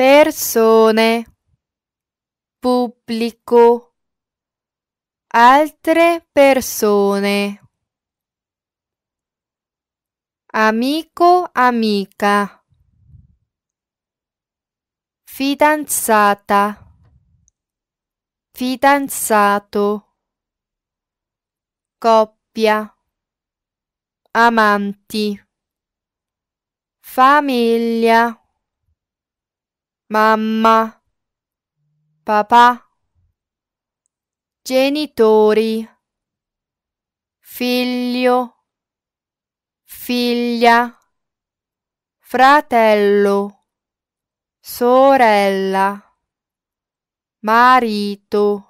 persone, pubblico, altre persone, amico, amica, fidanzata, fidanzato, coppia, amanti, famiglia mamma, papà, genitori, figlio, figlia, fratello, sorella, marito.